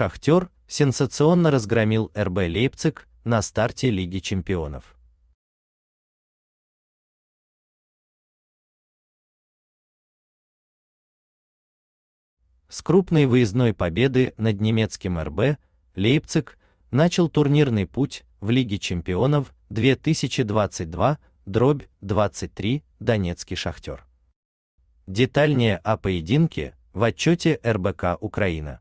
Шахтер сенсационно разгромил РБ Лейпциг на старте Лиги чемпионов. С крупной выездной победы над немецким РБ Лейпциг начал турнирный путь в Лиге чемпионов 2022 23 Донецкий Шахтер. Детальнее о поединке в отчете РБК Украина.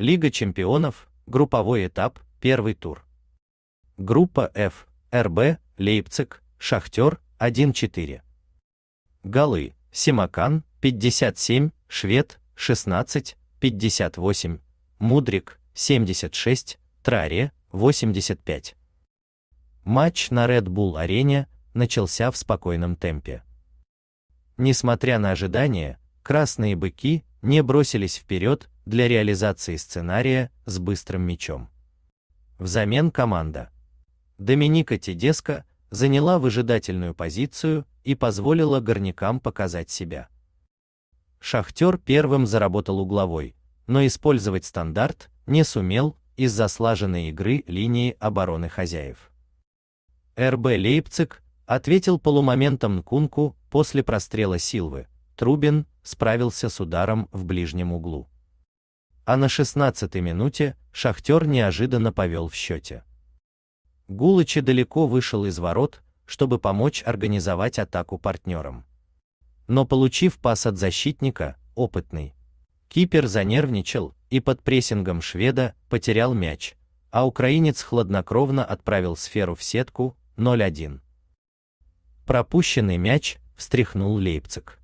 Лига чемпионов, групповой этап, первый тур. Группа F, РБ, Лейпциг, Шахтер, 1-4. Голы, Симакан, 57, Швед, 16, 58, Мудрик, 76, Траре, 85. Матч на Red Bull арене начался в спокойном темпе. Несмотря на ожидания, красные быки не бросились вперед для реализации сценария с быстрым мячом. Взамен команда Доминика Тедеско заняла выжидательную позицию и позволила горнякам показать себя. Шахтер первым заработал угловой, но использовать стандарт не сумел из-за слаженной игры линии обороны хозяев. РБ Лейпциг ответил полумоментом Нкунку после прострела Силвы. Трубин справился с ударом в ближнем углу а на 16-й минуте Шахтер неожиданно повел в счете. Гулычи далеко вышел из ворот, чтобы помочь организовать атаку партнерам. Но получив пас от защитника, опытный, кипер занервничал и под прессингом шведа потерял мяч, а украинец хладнокровно отправил сферу в сетку 0-1. Пропущенный мяч встряхнул Лейпциг.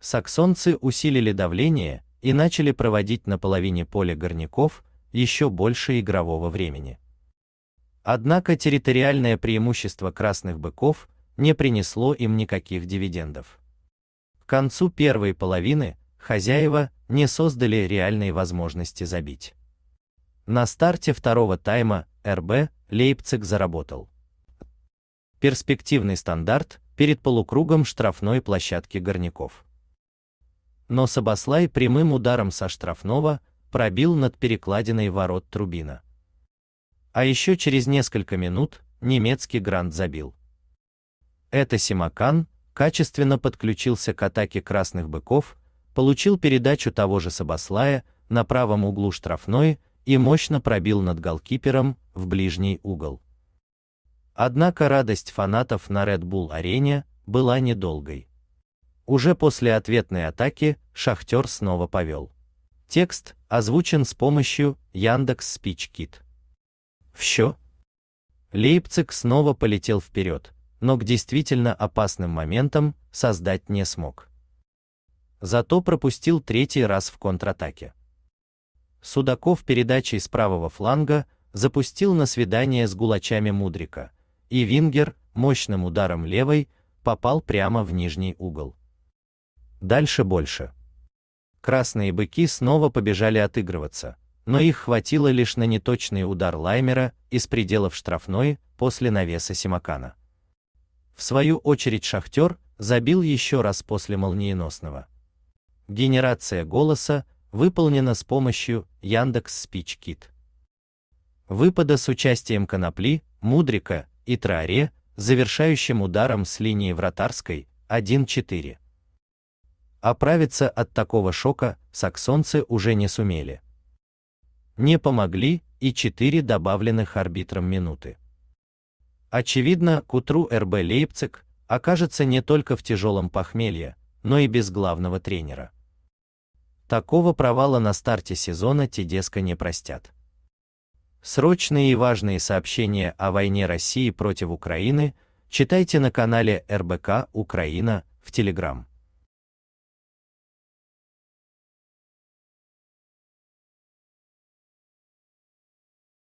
Саксонцы усилили давление и начали проводить на половине поля горняков еще больше игрового времени. Однако территориальное преимущество красных быков не принесло им никаких дивидендов. К концу первой половины хозяева не создали реальной возможности забить. На старте второго тайма РБ Лейпциг заработал. Перспективный стандарт перед полукругом штрафной площадки горняков но Сабаслай прямым ударом со штрафного пробил над перекладиной ворот Трубина. А еще через несколько минут немецкий грант забил. Это Симакан качественно подключился к атаке красных быков, получил передачу того же Сабаслая на правом углу штрафной и мощно пробил над голкипером в ближний угол. Однако радость фанатов на Red Bull арене была недолгой. Уже после ответной атаки Шахтер снова повел. Текст озвучен с помощью Яндекс Спич Кит. счет. Лейпциг снова полетел вперед, но к действительно опасным моментам создать не смог. Зато пропустил третий раз в контратаке. Судаков передачей с правого фланга запустил на свидание с гулачами Мудрика, и Вингер мощным ударом левой попал прямо в нижний угол дальше больше. Красные быки снова побежали отыгрываться, но их хватило лишь на неточный удар лаймера из пределов штрафной после навеса Симакана. В свою очередь Шахтер забил еще раз после молниеносного. Генерация голоса выполнена с помощью Яндекс Спич Кит. Выпада с участием Конопли, Мудрика и Траре, завершающим ударом с линии вратарской 1-4. Оправиться от такого шока саксонцы уже не сумели. Не помогли и четыре добавленных арбитром минуты. Очевидно, к утру РБ Лейпциг окажется не только в тяжелом похмелье, но и без главного тренера. Такого провала на старте сезона Тедеско не простят. Срочные и важные сообщения о войне России против Украины читайте на канале РБК Украина в Телеграм.